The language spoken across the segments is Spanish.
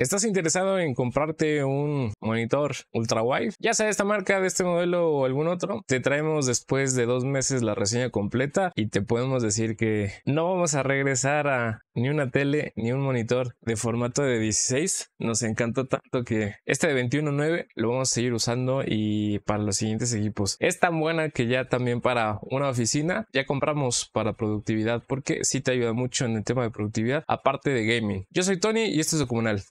¿Estás interesado en comprarte un monitor ultra wide, Ya sea de esta marca, de este modelo o algún otro, te traemos después de dos meses la reseña completa y te podemos decir que no vamos a regresar a ni una tele ni un monitor de formato de 16. Nos encantó tanto que este de 21.9 lo vamos a seguir usando y para los siguientes equipos. Es tan buena que ya también para una oficina ya compramos para productividad porque sí te ayuda mucho en el tema de productividad, aparte de gaming. Yo soy Tony y esto es Comunal.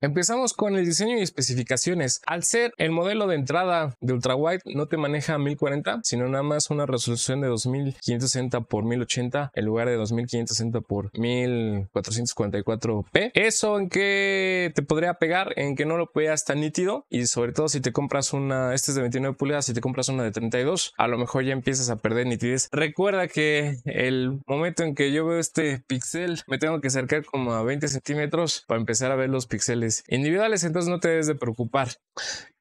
Empezamos con el diseño y especificaciones. Al ser el modelo de entrada de ultrawide no te maneja 1040, sino nada más una resolución de 2560 x 1080 en lugar de 2560 x 1444p. Eso en que te podría pegar en que no lo veas tan nítido y sobre todo si te compras una, este es de 29 pulgadas, si te compras una de 32, a lo mejor ya empiezas a perder nitidez. Recuerda que el momento en que yo veo este pixel me tengo que acercar como a 20 centímetros para empezar a ver los pixeles individuales, entonces no te debes de preocupar.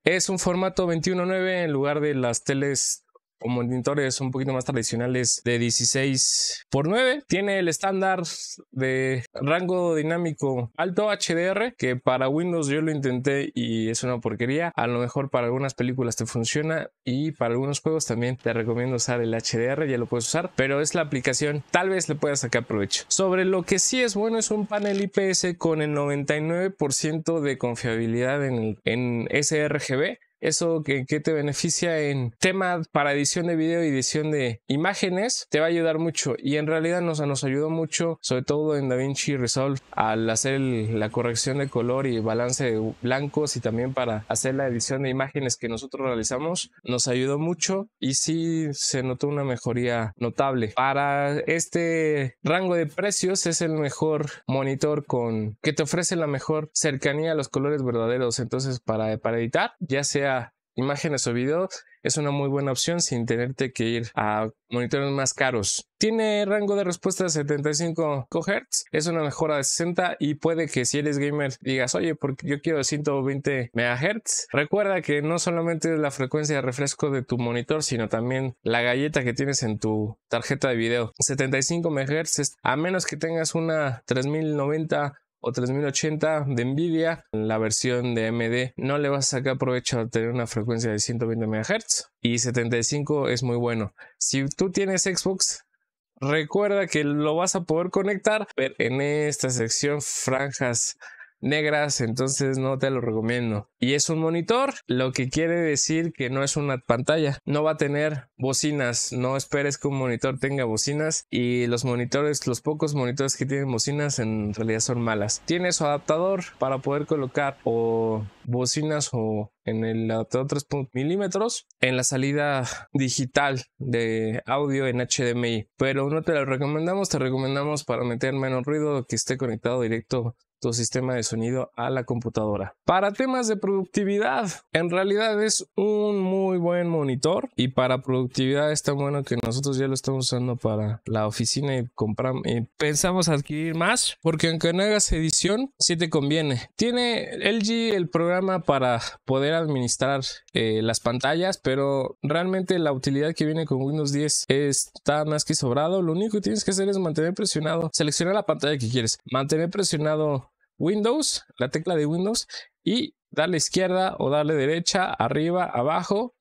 Es un formato 21.9 en lugar de las teles o monitores un poquito más tradicionales de 16 por 9. Tiene el estándar de rango dinámico alto HDR, que para Windows yo lo intenté y es una porquería. A lo mejor para algunas películas te funciona y para algunos juegos también te recomiendo usar el HDR, ya lo puedes usar, pero es la aplicación, tal vez le puedas sacar provecho. Sobre lo que sí es bueno es un panel IPS con el 99% de confiabilidad en, en sRGB eso que, qué te beneficia en tema para edición de video y edición de imágenes te va a ayudar mucho y en realidad nos, nos ayudó mucho, sobre todo en DaVinci Resolve, al hacer la corrección de color y balance de blancos y también para hacer la edición de imágenes que nosotros realizamos, nos ayudó mucho y sí se notó una mejoría notable. Para este rango de precios es el mejor monitor con que te ofrece la mejor cercanía a los colores verdaderos, entonces para, para editar, ya sea imágenes o videos, es una muy buena opción sin tenerte que ir a monitores más caros. Tiene rango de respuesta 75 kHz, es una mejora de 60 y puede que si eres gamer digas, oye, porque yo quiero 120 MHz. Recuerda que no solamente es la frecuencia de refresco de tu monitor, sino también la galleta que tienes en tu tarjeta de video. 75 MHz, a menos que tengas una 3090 o 3080 de Nvidia, la versión de md no le vas a sacar provecho a tener una frecuencia de 120 MHz y 75 es muy bueno. Si tú tienes Xbox, recuerda que lo vas a poder conectar en esta sección franjas negras, entonces no te lo recomiendo y es un monitor, lo que quiere decir que no es una pantalla, no va a tener bocinas, no esperes que un monitor tenga bocinas y los monitores, los pocos monitores que tienen bocinas en realidad son malas. Tiene su adaptador para poder colocar o bocinas o en el adaptador 3 milímetros en la salida digital de audio en HDMI, pero no te lo recomendamos, te recomendamos para meter menos ruido que esté conectado directo tu sistema de sonido a la computadora. Para temas de productividad. En realidad es un muy buen monitor y para productividad es tan bueno que nosotros ya lo estamos usando para la oficina y compramos pensamos adquirir más porque aunque no hagas edición, si te conviene. Tiene LG el programa para poder administrar eh, las pantallas, pero realmente la utilidad que viene con Windows 10 está más que sobrado. Lo único que tienes que hacer es mantener presionado, seleccionar la pantalla que quieres, mantener presionado Windows, la tecla de Windows y darle izquierda o darle derecha, arriba, abajo,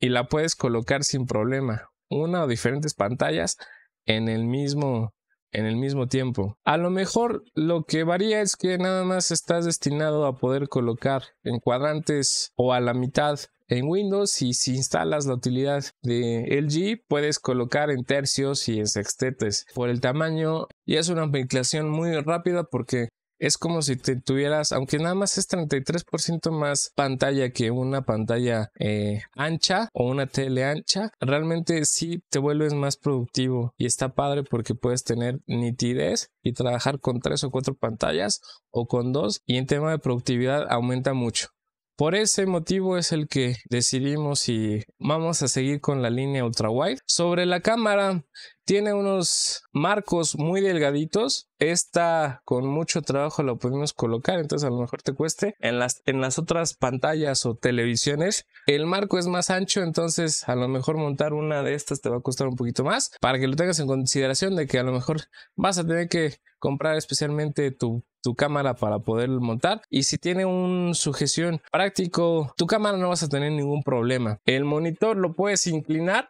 y la puedes colocar sin problema, una o diferentes pantallas en el mismo en el mismo tiempo. A lo mejor lo que varía es que nada más estás destinado a poder colocar en cuadrantes o a la mitad en Windows y si instalas la utilidad de LG puedes colocar en tercios y en sextetes por el tamaño y es una ampliación muy rápida porque es como si te tuvieras, aunque nada más es 33% más pantalla que una pantalla eh, ancha o una tele ancha, realmente sí te vuelves más productivo y está padre porque puedes tener nitidez y trabajar con tres o cuatro pantallas o con dos y en tema de productividad aumenta mucho. Por ese motivo es el que decidimos y vamos a seguir con la línea ultra wide. Sobre la cámara, tiene unos marcos muy delgaditos. Esta con mucho trabajo la podemos colocar, entonces a lo mejor te cueste. En las, en las otras pantallas o televisiones el marco es más ancho, entonces a lo mejor montar una de estas te va a costar un poquito más. Para que lo tengas en consideración de que a lo mejor vas a tener que comprar especialmente tu tu cámara para poder montar y si tiene un sujeción práctico tu cámara no vas a tener ningún problema el monitor lo puedes inclinar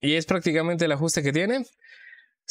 y es prácticamente el ajuste que tiene.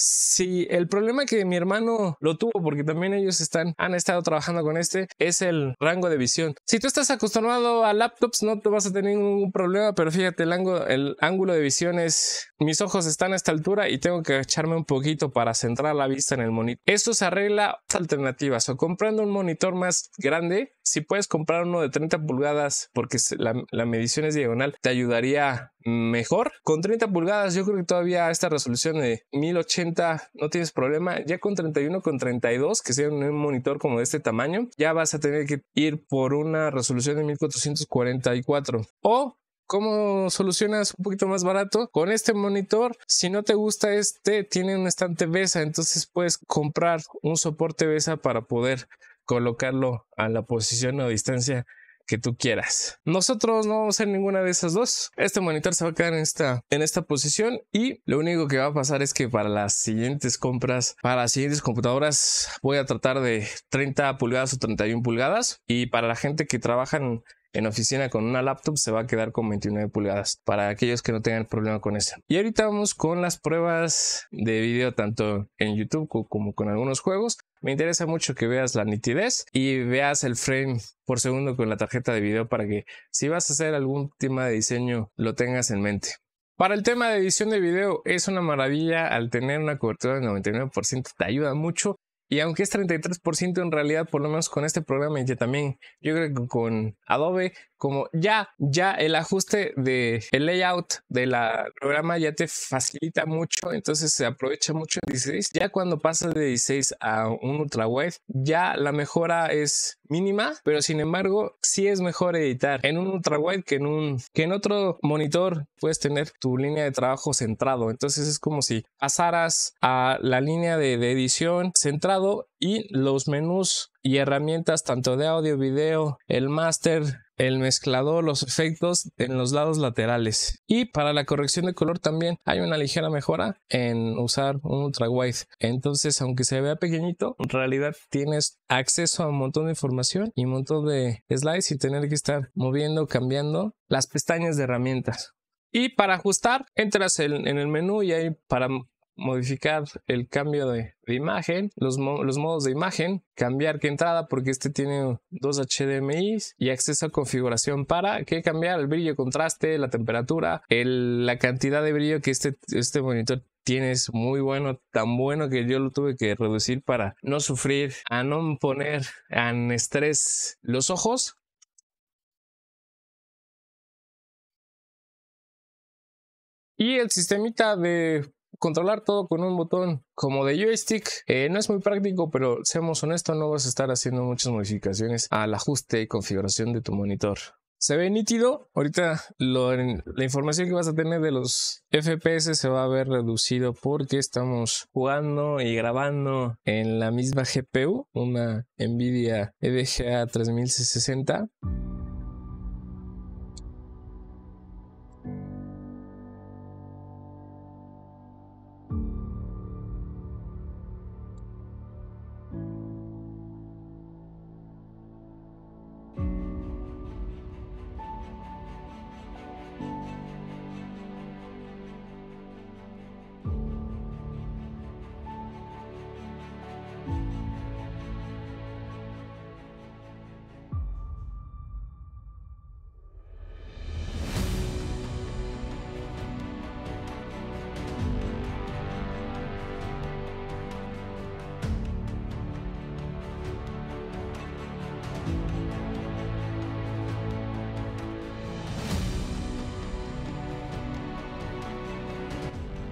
Si el problema que mi hermano lo tuvo, porque también ellos están, han estado trabajando con este, es el rango de visión. Si tú estás acostumbrado a laptops, no te vas a tener ningún problema, pero fíjate, el, ángulo, el ángulo de visión es, mis ojos están a esta altura y tengo que echarme un poquito para centrar la vista en el monitor. Esto se arregla alternativas o comprando un monitor más grande, si puedes comprar uno de 30 pulgadas, porque la, la medición es diagonal, te ayudaría mejor. Con 30 pulgadas, yo creo que todavía esta resolución de 1080 no tienes problema. Ya con 31, con 32, que sea un monitor como de este tamaño, ya vas a tener que ir por una resolución de 1444 o como solucionas un poquito más barato? Con este monitor, si no te gusta este, tiene un estante BESA, entonces puedes comprar un soporte BESA para poder colocarlo a la posición o distancia que tú quieras. Nosotros no vamos a hacer ninguna de esas dos. Este monitor se va a quedar en esta, en esta posición y lo único que va a pasar es que para las siguientes compras, para las siguientes computadoras, voy a tratar de 30 pulgadas o 31 pulgadas y para la gente que trabaja en en oficina con una laptop se va a quedar con 29 pulgadas para aquellos que no tengan problema con eso. Y ahorita vamos con las pruebas de video tanto en YouTube como con algunos juegos. Me interesa mucho que veas la nitidez y veas el frame por segundo con la tarjeta de video para que si vas a hacer algún tema de diseño lo tengas en mente. Para el tema de edición de video es una maravilla al tener una cobertura del 99% te ayuda mucho y aunque es 33%, en realidad, por lo menos con este programa y también yo creo que con Adobe como ya, ya el ajuste de el layout de la programa ya te facilita mucho, entonces se aprovecha mucho en 16. Ya cuando pasas de 16 a un ultra wide, ya la mejora es mínima, pero sin embargo, sí es mejor editar en un ultra wide que en un que en otro monitor puedes tener tu línea de trabajo centrado. Entonces es como si pasaras a la línea de, edición centrado y los menús y herramientas tanto de audio, video, el máster, el mezclador, los efectos en los lados laterales. Y para la corrección de color también hay una ligera mejora en usar un ultra Entonces, aunque se vea pequeñito, en realidad tienes acceso a un montón de información y un montón de slides y tener que estar moviendo, cambiando las pestañas de herramientas. Y para ajustar, entras en, el menú y ahí para modificar el cambio de, imagen, los, modos de imagen, cambiar qué entrada porque este tiene dos HDMI y acceso a configuración para que cambiar el brillo, contraste, la temperatura, la cantidad de brillo que este, este monitor tiene es muy bueno, tan bueno que yo lo tuve que reducir para no sufrir, a no poner en estrés los ojos, Y el sistemita de controlar todo con un botón como de joystick. Eh, no es muy práctico, pero seamos honestos, no vas a estar haciendo muchas modificaciones al ajuste y configuración de tu monitor. Se ve nítido. Ahorita la información que vas a tener de los FPS se va a ver reducido porque estamos jugando y grabando en la misma GPU, una Nvidia edga 3060.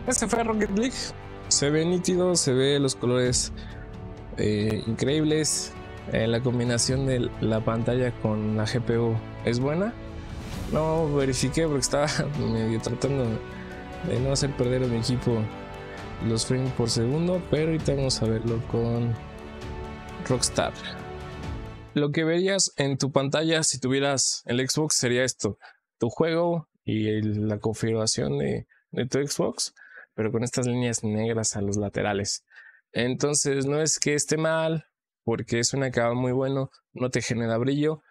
Este fue Rocket League. Se ve nítido, se ve los colores eh, increíbles. Eh, la combinación de la pantalla con la GPU es buena. No verifiqué porque estaba medio tratando de no hacer perder a mi equipo los frames por segundo, pero ahorita vamos a verlo con Rockstar. Lo que verías en tu pantalla si tuvieras el Xbox sería esto, tu juego y la configuración de, de tu Xbox pero con estas líneas negras a los laterales. Entonces no es que esté mal, porque es un acabado muy bueno, no te genera brillo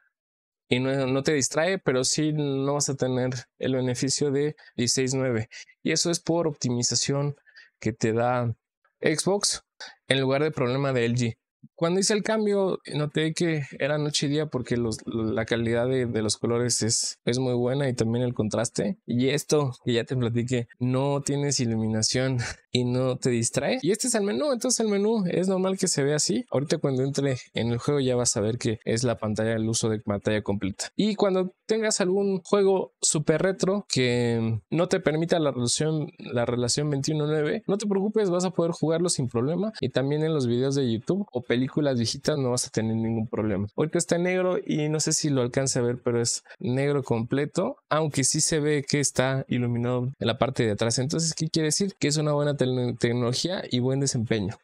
y no, te distrae, pero sí no vas a tener el beneficio de 16.9. Y eso es por optimización que te da Xbox en lugar de problema de LG cuando hice el cambio, noté que era noche y día porque la calidad de, los colores es, es muy buena y también el contraste. Y esto que ya te platiqué, no tienes iluminación y no te distrae. Y este es el menú, entonces el menú es normal que se vea así. Ahorita cuando entre en el juego ya vas a ver que es la pantalla, el uso de pantalla completa. Y cuando tengas algún juego super retro que no te permita la relación, la relación 21.9, no te preocupes, vas a poder jugarlo sin problema. Y también en los videos de YouTube o películas viejitas no vas a tener ningún problema. Porque está negro y no sé si lo alcance a ver, pero es negro completo, aunque sí se ve que está iluminado en la parte de atrás. Entonces, ¿qué quiere decir? Que es una buena tecnología y buen desempeño.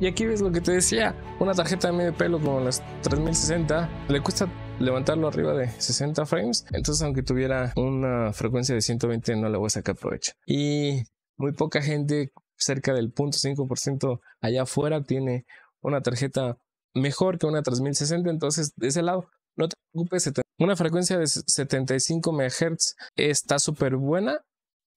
Y aquí ves lo que te decía, una tarjeta de medio pelo como las 3060 le cuesta levantarlo arriba de 60 frames, entonces aunque tuviera una frecuencia de 120 no le voy a sacar provecho. Y muy poca gente, cerca del 0.5% allá afuera, tiene una tarjeta mejor que una 3060, entonces de ese lado no te preocupes, una frecuencia de 75 MHz está súper buena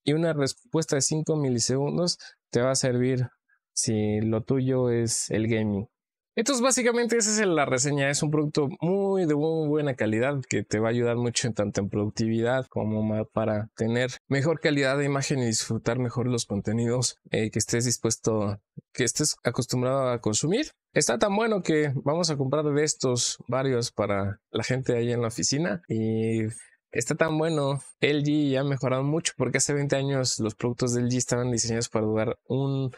y una respuesta de 5 milisegundos te va a servir si lo tuyo es el gaming. Entonces, básicamente, esa es la reseña. Es un producto muy de muy buena calidad que te va a ayudar mucho tanto en productividad como para tener mejor calidad de imagen y disfrutar mejor los contenidos eh, que estés dispuesto, que estés acostumbrado a consumir. Está tan bueno que vamos a comprar de estos varios para la gente ahí en la oficina y está tan bueno. LG ya ha mejorado mucho porque hace 20 años los productos de LG estaban diseñados para durar un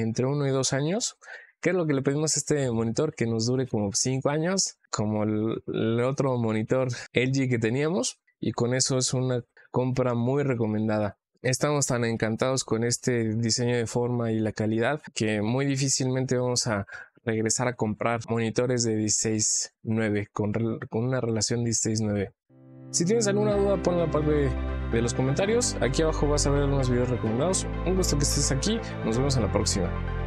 entre uno y dos años. ¿Qué es lo que le pedimos a este monitor? Que nos dure como cinco años, como el, otro monitor LG que teníamos. Y con eso es una compra muy recomendada. Estamos tan encantados con este diseño de forma y la calidad que muy difícilmente vamos a regresar a comprar monitores de 16.9 con, con una relación 16.9. Si tienes alguna duda, ponla la parte de los comentarios. Aquí abajo vas a ver algunos videos recomendados. Un gusto que estés aquí. Nos vemos en la próxima.